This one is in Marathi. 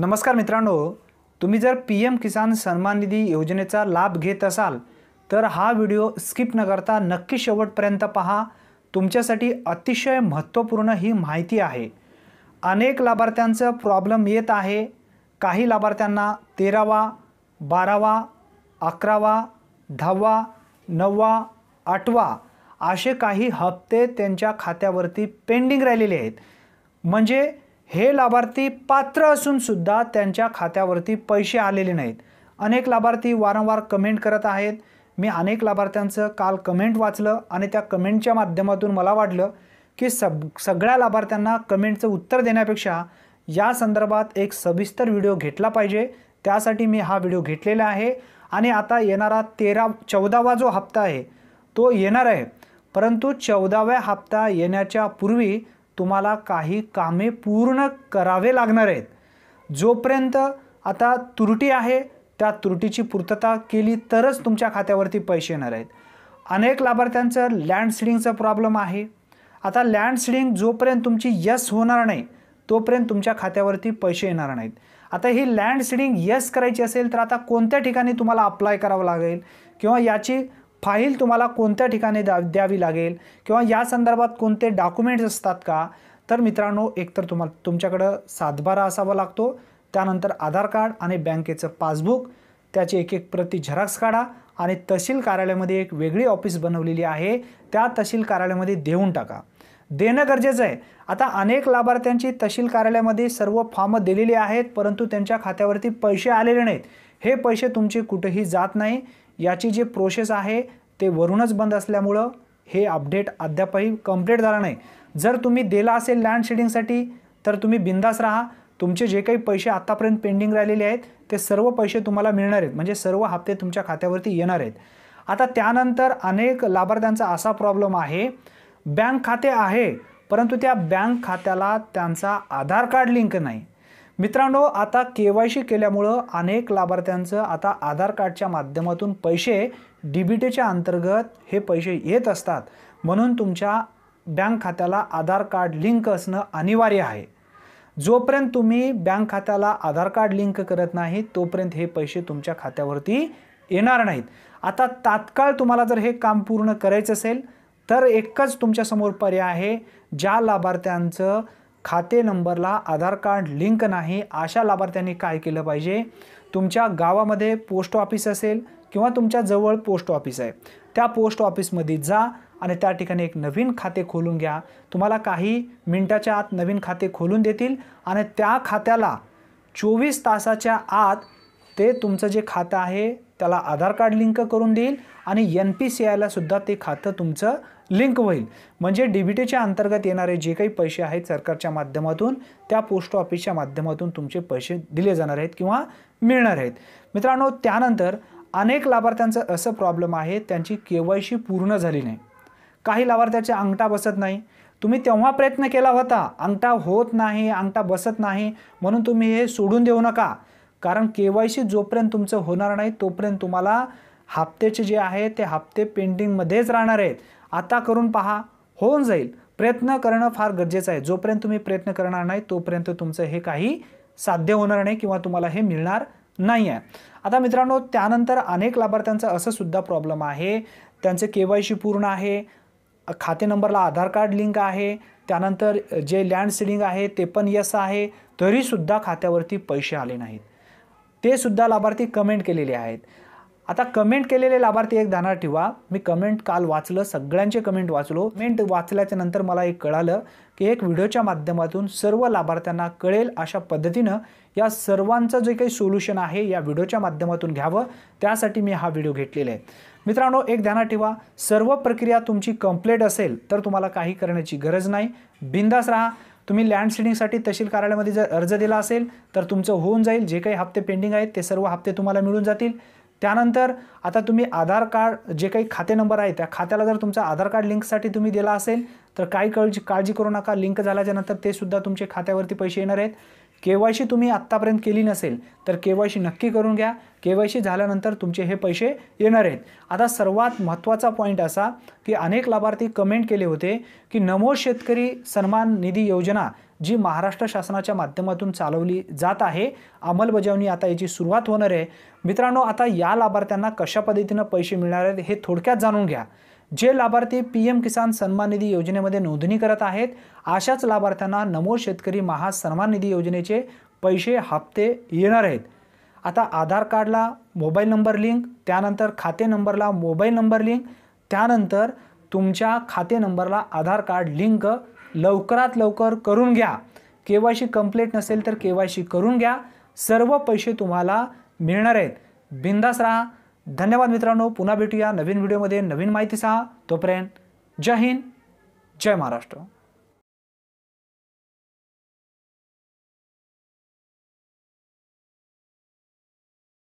नमस्कार मित्रांनो तुम्ही जर पी एम किसान सन्मान निधी योजनेचा लाभ घेत असाल तर हा व्हिडिओ स्किप न करता नक्की शेवटपर्यंत पहा तुमच्यासाठी अतिशय महत्त्वपूर्ण ही माहिती आहे अनेक लाभार्थ्यांचं प्रॉब्लेम येत आहे काही लाभार्थ्यांना तेरावा बारावा अकरावा दहावा नववा आठवा असे काही हप्ते त्यांच्या खात्यावरती पेंडिंग राहिलेले आहेत म्हणजे हे लाभार्थी पात्र असूनसुद्धा त्यांच्या खात्यावरती पैसे आलेले नाहीत अनेक लाभार्थी वारंवार कमेंट करत आहेत मी अनेक लाभार्थ्यांचं काल कमेंट वाचलं आणि त्या कमेंटच्या माध्यमातून मला वाटलं की सब सगळ्या लाभार्थ्यांना कमेंटचं उत्तर देण्यापेक्षा या संदर्भात एक सविस्तर व्हिडिओ घेतला पाहिजे त्यासाठी मी हा व्हिडिओ घेतलेला आहे आणि आता येणारा तेरा चौदावा जो हप्ता आहे तो येणार आहे परंतु चौदाव्या हप्ता येण्याच्या पूर्वी तुम्हाला काही कामे पूर्ण करावे लागणार आहेत जोपर्यंत आता त्रुटी आहे त्या त्रुटीची पूर्तता केली तरच तुमच्या खात्यावरती पैसे येणार आहेत अनेक लाभार्थ्यांचं सिडिंगचं प्रॉब्लेम आहे आता लँड सिडिंग जोपर्यंत तुमची यस होणार नाही तोपर्यंत तुमच्या खात्यावरती पैसे येणार नाहीत आता ही लँड सिडिंग यस करायची असेल तर आता कोणत्या ठिकाणी तुम्हाला अप्लाय करावं लागेल किंवा याची फाईल तुम्हाला कोणत्या ठिकाणी द्या द्यावी लागेल किंवा या संदर्भात कोणते डॉक्युमेंट्स असतात का तर मित्रांनो एकतर तुम्हाला तुमच्याकडं सातबारा असावा लागतो त्यानंतर आधार कार्ड आणि बँकेचं पासबुक त्याची एक एक प्रति झेरॉक्स काढा आणि तहसील कार्यालयामध्ये एक वेगळी ऑफिस बनवलेली आहे त्या तहसील कार्यालयामध्ये देऊन टाका देणं गरजेचं आहे आता अनेक लाभार्थ्यांची तहसील कार्यालयामध्ये सर्व फॉर्म दिलेली आहेत परंतु त्यांच्या खात्यावरती पैसे आलेले नाहीत हे पैसे तुमचे कुठेही जात नाही याची जी प्रोसेस आहे ते वरूनच बंद असल्यामुळं हे अपडेट अद्यापही कम्प्लीट झालं नाही जर तुम्ही दिला असेल लँड शेडिंगसाठी तर तुम्ही बिंदास राहा तुमचे जे काही पैसे आत्तापर्यंत पेंडिंग राहिलेले आहेत ते सर्व पैसे तुम्हाला मिळणार आहेत म्हणजे सर्व हप्ते तुमच्या खात्यावरती येणार आहेत आता त्यानंतर अनेक लाभार्थ्यांचा असा प्रॉब्लेम आहे बँक खाते आहे परंतु त्या बँक खात्याला त्यांचा आधार कार्ड लिंक नाही मित्रांनो आता के वाय सी केल्यामुळं अनेक लाभार्थ्यांचं आता आधार कार्डच्या माध्यमातून पैसे डीबीटीच्या अंतर्गत हे पैसे येत असतात म्हणून तुमच्या बँक खात्याला आधार कार्ड लिंक असणं अनिवार्य आहे जोपर्यंत तुम्ही बँक खात्याला आधार कार्ड लिंक करत नाही तोपर्यंत हे पैसे तुमच्या खात्यावरती येणार नाहीत आता तात्काळ तुम्हाला जर हे काम पूर्ण करायचं असेल तर एकच तुमच्यासमोर पर्याय आहे ज्या लाभार्थ्यांचं खाते नंबरला आधार कार्ड लिंक नाही अशा लाभार्थ्यांनी काय केलं पाहिजे तुमच्या गावामध्ये पोस्ट ऑफिस असेल किंवा तुमच्या जवळ पोस्ट ऑफिस आहे त्या पोस्ट ऑफिसमध्ये जा आणि त्या ठिकाणी एक नवीन खाते खोलून घ्या तुम्हाला काही मिनटाच्या आत नवीन खाते खोलून देतील आणि त्या खात्याला चोवीस तासाच्या आत ते तुमचं जे खातं आहे त्याला आधार कार्ड लिंक करून देईल आणि एन पी सी आयला सुद्धा ते खातं तुमचं लिंक होईल म्हणजे डी बी टीच्या अंतर्गत येणारे जे काही पैसे आहेत सरकारच्या माध्यमातून त्या पोस्ट ऑफिसच्या माध्यमातून तुमचे पैसे दिले जाणार आहेत किंवा मिळणार आहेत मित्रांनो त्यानंतर अनेक लाभार्थ्यांचं असं प्रॉब्लेम आहे त्यांची के पूर्ण झाली नाही काही लाभार्थ्याच्या अंगठा बसत नाही तुम्ही तेव्हा प्रयत्न केला होता अंगठा होत नाही अंगठा बसत नाही म्हणून तुम्ही हे सोडून देऊ नका कारण के वाय सी जोपर्यंत तुमचं होणार नाही तोपर्यंत तुम्हाला हप्त्याचे जे आहे ते हप्ते पेंडिंगमध्येच राहणार आहेत आता करून पहा होऊन जाईल प्रयत्न करणं फार गरजेचं आहे जोपर्यंत तुम्ही प्रयत्न करणार नाही तोपर्यंत तुमचं हे काही साध्य होणार नाही किंवा तुम्हाला हे मिळणार नाही आहे आता मित्रांनो त्यानंतर अनेक लाभार्थ्यांचा असं सुद्धा प्रॉब्लेम आहे त्यांचे के वाय सी पूर्ण आहे खाते नंबरला आधार कार्ड लिंक आहे त्यानंतर जे लँड सिलिंग आहे ते पण यस आहे तरीसुद्धा खात्यावरती पैसे आले नाहीत ते सुद्धा लाभार्थी कमेंट केलेले आहेत आता कमेंट केलेले लाभार्थी एक ध्यानात ठेवा मी कमेंट काल वाचलं सगळ्यांचे कमेंट वाचलो कमेंट वाचल्याच्या नंतर मला एक कळालं की एक व्हिडिओच्या माध्यमातून सर्व लाभार्थ्यांना कळेल अशा पद्धतीनं या सर्वांचं जे काही सोल्युशन आहे या व्हिडिओच्या माध्यमातून घ्यावं त्यासाठी मी हा व्हिडिओ घेतलेला आहे मित्रांनो एक ध्यानात ठेवा सर्व प्रक्रिया तुमची कंप्लीट असेल तर तुम्हाला काही करण्याची गरज नाही बिंदास राहा तुम्ही लँड सिडिंगसाठी तहसील कार्यालयामध्ये जर अर्ज दिला असेल तर तुमचं होऊन जाईल जे काही हप्ते पेंडिंग आहेत ते सर्व हप्ते तुम्हाला मिळून जातील त्यानंतर आता तुम्ही आधार कार्ड जे काही खाते नंबर आहे त्या खात्याला जर तुमचा आधार कार्ड लिंकसाठी तुम्ही दिला असेल तर काही काळजी काळजी करू नका लिंक झाल्याच्यानंतर ते सुद्धा तुमच्या खात्यावरती पैसे येणार आहेत के वाय सी तुम्ही आत्तापर्यंत केली नसेल तर के वाय सी नक्की करून घ्या के वाय सी झाल्यानंतर तुमचे हे पैसे येणार आहेत आता सर्वात महत्त्वाचा पॉईंट असा की अनेक लाभार्थी कमेंट केले होते की नमो शेतकरी सन्मान निधी योजना जी महाराष्ट्र शासनाच्या माध्यमातून चालवली जात आहे अंमलबजावणी आता याची सुरुवात होणार आहे मित्रांनो आता या लाभार्थ्यांना कशा पद्धतीनं पैसे मिळणार आहेत हे थोडक्यात जाणून घ्या जे लाभार्थी पी एम किसान सन्मान निधी योजनेमध्ये नोंदणी करत आहेत अशाच लाभार्थ्यांना नमो शेतकरी महासन्मान निधी योजनेचे पैसे हप्ते येणार आहेत आता आधार कार्डला मोबाईल नंबर लिंक त्यानंतर खाते नंबरला मोबाईल नंबर लिंक त्यानंतर तुमच्या खाते नंबरला आधार कार्ड लिंक लवकरात लवकर करून घ्या के वाय सी कंप्लीट नसेल तर के वाय सी करून घ्या सर्व पैसे तुम्हाला मिळणार आहेत बिंदास राहा धन्यवाद मित्रांनो पुन्हा भेटूया नवीन व्हिडिओमध्ये नवीन माहिती सहा तोपर्यंत जय हिंद जय महाराष्ट्र